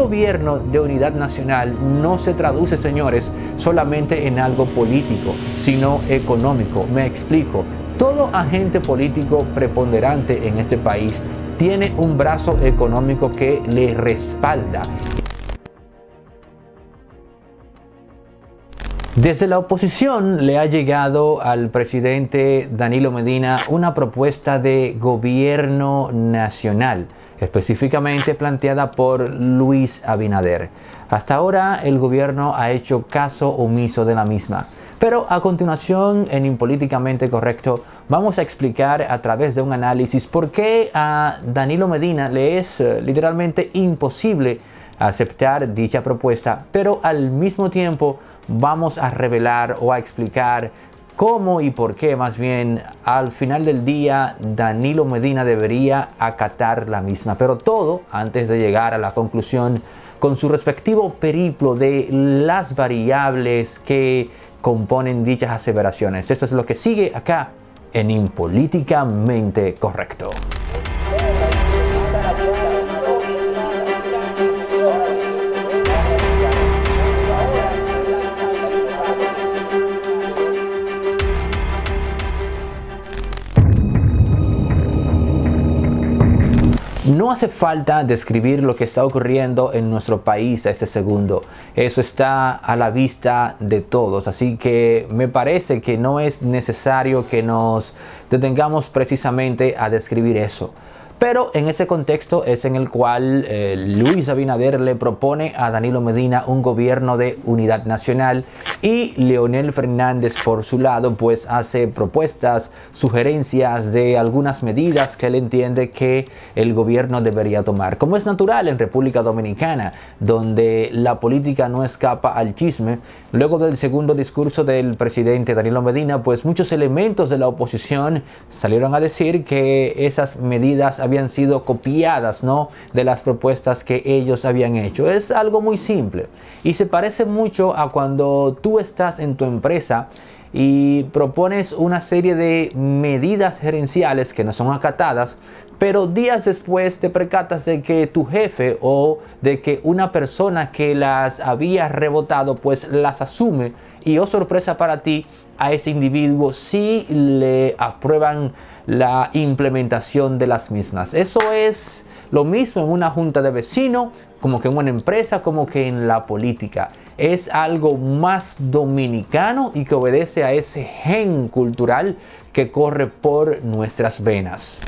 gobierno de unidad nacional no se traduce, señores, solamente en algo político, sino económico. Me explico. Todo agente político preponderante en este país tiene un brazo económico que le respalda Desde la oposición le ha llegado al presidente Danilo Medina una propuesta de gobierno nacional, específicamente planteada por Luis Abinader. Hasta ahora el gobierno ha hecho caso omiso de la misma. Pero a continuación, en Impolíticamente Correcto, vamos a explicar a través de un análisis por qué a Danilo Medina le es eh, literalmente imposible aceptar dicha propuesta, pero al mismo tiempo vamos a revelar o a explicar cómo y por qué más bien al final del día Danilo Medina debería acatar la misma. Pero todo antes de llegar a la conclusión con su respectivo periplo de las variables que componen dichas aseveraciones. Esto es lo que sigue acá en Impolíticamente Correcto. hace falta describir lo que está ocurriendo en nuestro país a este segundo. Eso está a la vista de todos. Así que me parece que no es necesario que nos detengamos precisamente a describir eso. Pero en ese contexto es en el cual eh, Luis Abinader le propone a Danilo Medina un gobierno de unidad nacional y Leonel Fernández, por su lado, pues hace propuestas, sugerencias de algunas medidas que él entiende que el gobierno debería tomar. Como es natural en República Dominicana, donde la política no escapa al chisme, luego del segundo discurso del presidente Danilo Medina, pues muchos elementos de la oposición salieron a decir que esas medidas habían sido copiadas, ¿no? De las propuestas que ellos habían hecho. Es algo muy simple y se parece mucho a cuando tú estás en tu empresa y propones una serie de medidas gerenciales que no son acatadas, pero días después te percatas de que tu jefe o de que una persona que las había rebotado pues las asume y oh sorpresa para ti, a ese individuo si le aprueban la implementación de las mismas. Eso es lo mismo en una junta de vecinos, como que en una empresa, como que en la política es algo más dominicano y que obedece a ese gen cultural que corre por nuestras venas.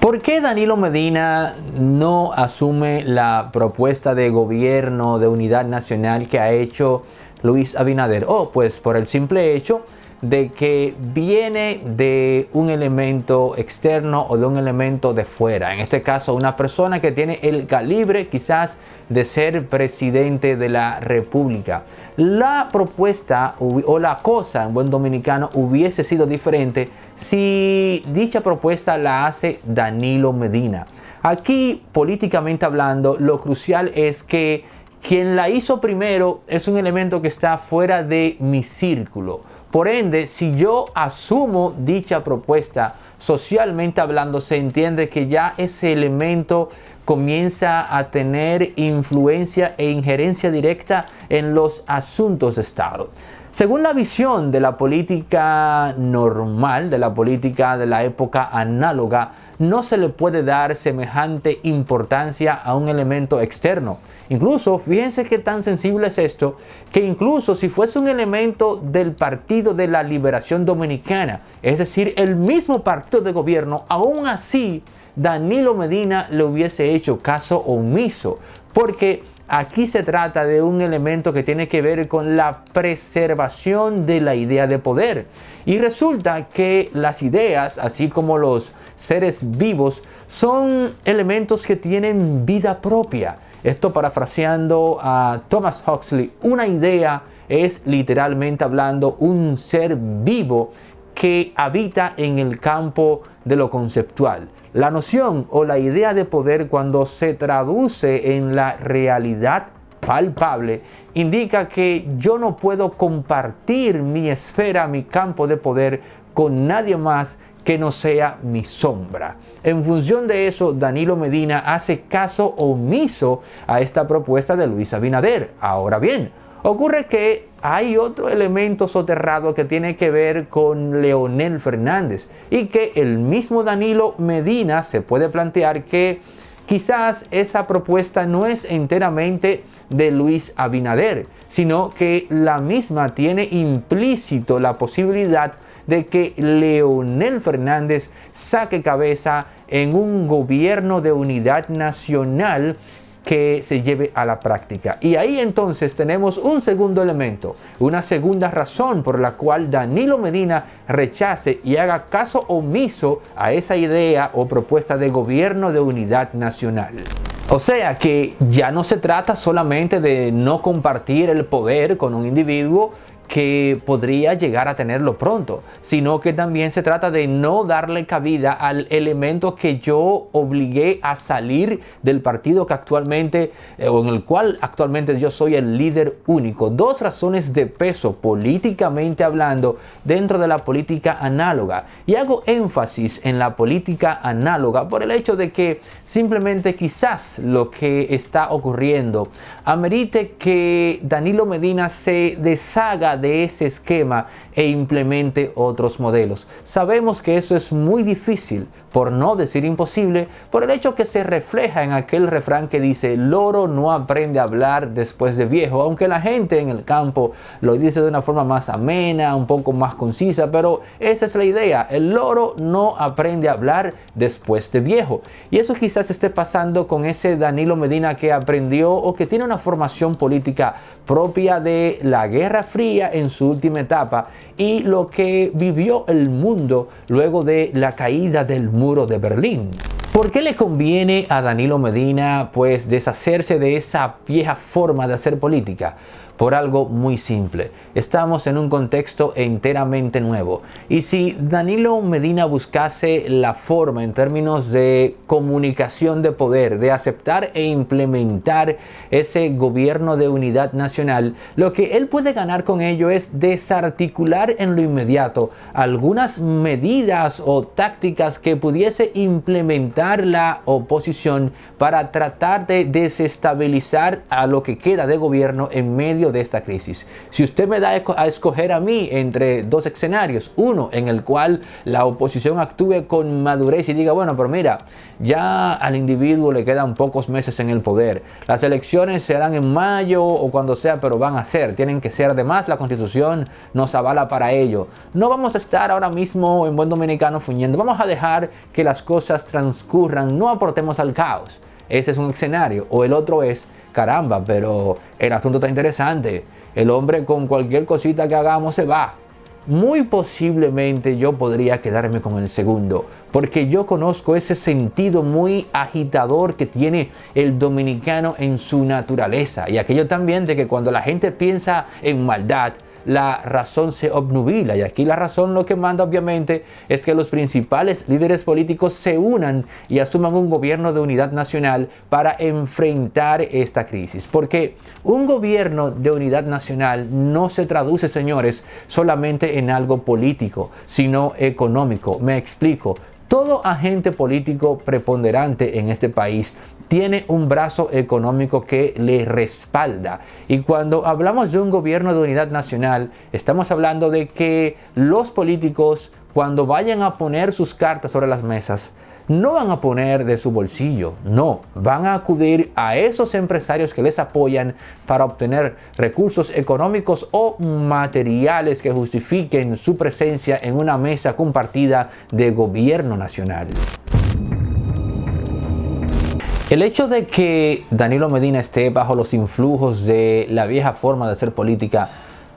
¿Por qué Danilo Medina no asume la propuesta de gobierno de unidad nacional que ha hecho Luis Abinader? Oh, pues por el simple hecho de que viene de un elemento externo o de un elemento de fuera. En este caso, una persona que tiene el calibre quizás de ser presidente de la República. La propuesta o la cosa en buen dominicano hubiese sido diferente si dicha propuesta la hace Danilo Medina. Aquí, políticamente hablando, lo crucial es que quien la hizo primero es un elemento que está fuera de mi círculo por ende, si yo asumo dicha propuesta, socialmente hablando, se entiende que ya ese elemento comienza a tener influencia e injerencia directa en los asuntos de Estado. Según la visión de la política normal, de la política de la época análoga, no se le puede dar semejante importancia a un elemento externo. Incluso, fíjense qué tan sensible es esto, que incluso si fuese un elemento del Partido de la Liberación Dominicana, es decir, el mismo partido de gobierno, aún así Danilo Medina le hubiese hecho caso omiso, porque Aquí se trata de un elemento que tiene que ver con la preservación de la idea de poder. Y resulta que las ideas, así como los seres vivos, son elementos que tienen vida propia. Esto parafraseando a Thomas Huxley, una idea es literalmente hablando un ser vivo que habita en el campo de lo conceptual. La noción o la idea de poder cuando se traduce en la realidad palpable indica que yo no puedo compartir mi esfera, mi campo de poder con nadie más que no sea mi sombra. En función de eso, Danilo Medina hace caso omiso a esta propuesta de Luis Abinader. Ahora bien, Ocurre que hay otro elemento soterrado que tiene que ver con Leonel Fernández y que el mismo Danilo Medina se puede plantear que quizás esa propuesta no es enteramente de Luis Abinader, sino que la misma tiene implícito la posibilidad de que Leonel Fernández saque cabeza en un gobierno de unidad nacional que se lleve a la práctica. Y ahí entonces tenemos un segundo elemento, una segunda razón por la cual Danilo Medina rechace y haga caso omiso a esa idea o propuesta de gobierno de unidad nacional. O sea que ya no se trata solamente de no compartir el poder con un individuo, que podría llegar a tenerlo pronto, sino que también se trata de no darle cabida al elemento que yo obligué a salir del partido que actualmente, eh, o en el cual actualmente yo soy el líder único. Dos razones de peso políticamente hablando dentro de la política análoga. Y hago énfasis en la política análoga por el hecho de que simplemente quizás lo que está ocurriendo amerite que Danilo Medina se deshaga de ese esquema e implemente otros modelos. Sabemos que eso es muy difícil, por no decir imposible, por el hecho que se refleja en aquel refrán que dice, loro no aprende a hablar después de viejo, aunque la gente en el campo lo dice de una forma más amena, un poco más concisa, pero esa es la idea, el loro no aprende a hablar después de viejo. Y eso quizás esté pasando con ese Danilo Medina que aprendió o que tiene una formación política propia de la Guerra Fría en su última etapa y lo que vivió el mundo luego de la caída del muro de Berlín. ¿Por qué le conviene a Danilo Medina pues deshacerse de esa vieja forma de hacer política? por algo muy simple. Estamos en un contexto enteramente nuevo. Y si Danilo Medina buscase la forma en términos de comunicación de poder, de aceptar e implementar ese gobierno de unidad nacional, lo que él puede ganar con ello es desarticular en lo inmediato algunas medidas o tácticas que pudiese implementar la oposición para tratar de desestabilizar a lo que queda de gobierno en medio de esta crisis. Si usted me da a escoger a mí entre dos escenarios, uno en el cual la oposición actúe con madurez y diga, bueno, pero mira, ya al individuo le quedan pocos meses en el poder. Las elecciones se serán en mayo o cuando sea, pero van a ser, tienen que ser. Además, la constitución nos avala para ello. No vamos a estar ahora mismo en buen dominicano fuñendo, vamos a dejar que las cosas transcurran, no aportemos al caos. Ese es un escenario. O el otro es caramba, pero el asunto está interesante. El hombre con cualquier cosita que hagamos se va. Muy posiblemente yo podría quedarme con el segundo, porque yo conozco ese sentido muy agitador que tiene el dominicano en su naturaleza. Y aquello también de que cuando la gente piensa en maldad, la razón se obnubila. Y aquí la razón lo que manda obviamente es que los principales líderes políticos se unan y asuman un gobierno de unidad nacional para enfrentar esta crisis. Porque un gobierno de unidad nacional no se traduce, señores, solamente en algo político, sino económico. Me explico. Todo agente político preponderante en este país tiene un brazo económico que le respalda. Y cuando hablamos de un gobierno de unidad nacional, estamos hablando de que los políticos, cuando vayan a poner sus cartas sobre las mesas, no van a poner de su bolsillo, no, van a acudir a esos empresarios que les apoyan para obtener recursos económicos o materiales que justifiquen su presencia en una mesa compartida de gobierno nacional. El hecho de que Danilo Medina esté bajo los influjos de la vieja forma de hacer política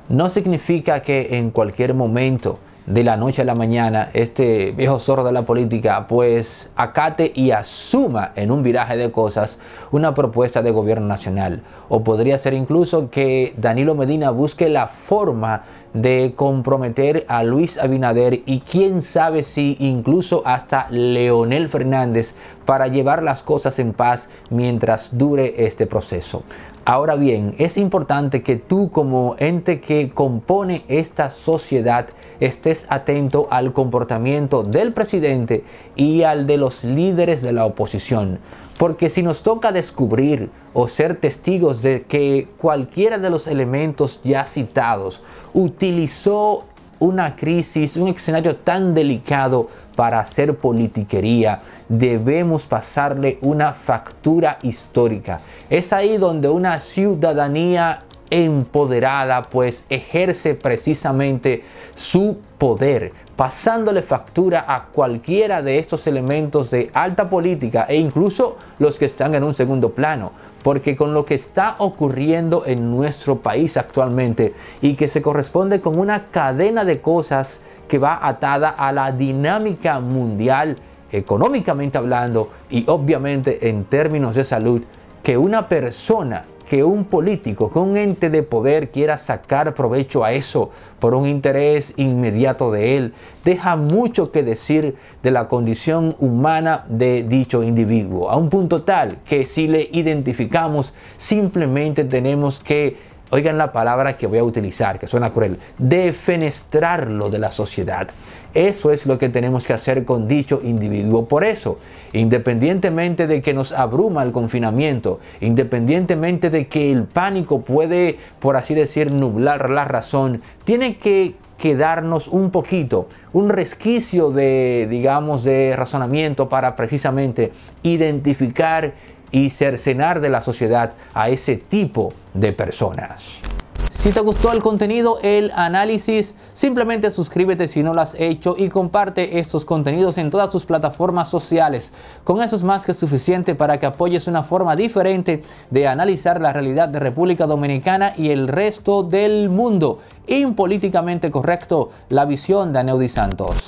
no significa que en cualquier momento de la noche a la mañana, este viejo zorro de la política, pues acate y asuma en un viraje de cosas una propuesta de gobierno nacional. O podría ser incluso que Danilo Medina busque la forma de comprometer a Luis Abinader y quién sabe si incluso hasta Leonel Fernández para llevar las cosas en paz mientras dure este proceso. Ahora bien, es importante que tú como ente que compone esta sociedad estés atento al comportamiento del presidente y al de los líderes de la oposición. Porque si nos toca descubrir o ser testigos de que cualquiera de los elementos ya citados utilizó una crisis, un escenario tan delicado para hacer politiquería. Debemos pasarle una factura histórica. Es ahí donde una ciudadanía empoderada pues ejerce precisamente su poder pasándole factura a cualquiera de estos elementos de alta política e incluso los que están en un segundo plano porque con lo que está ocurriendo en nuestro país actualmente y que se corresponde con una cadena de cosas que va atada a la dinámica mundial, económicamente hablando y obviamente en términos de salud, que una persona que un político, que un ente de poder quiera sacar provecho a eso por un interés inmediato de él, deja mucho que decir de la condición humana de dicho individuo, a un punto tal que si le identificamos simplemente tenemos que oigan la palabra que voy a utilizar, que suena cruel, defenestrarlo de la sociedad. Eso es lo que tenemos que hacer con dicho individuo. Por eso, independientemente de que nos abruma el confinamiento, independientemente de que el pánico puede, por así decir, nublar la razón, tiene que quedarnos un poquito, un resquicio de, digamos, de razonamiento para precisamente identificar y cercenar de la sociedad a ese tipo de personas. Si te gustó el contenido, el análisis, simplemente suscríbete si no lo has hecho y comparte estos contenidos en todas tus plataformas sociales. Con eso es más que suficiente para que apoyes una forma diferente de analizar la realidad de República Dominicana y el resto del mundo. Impolíticamente correcto, la visión de Aneudi Santos.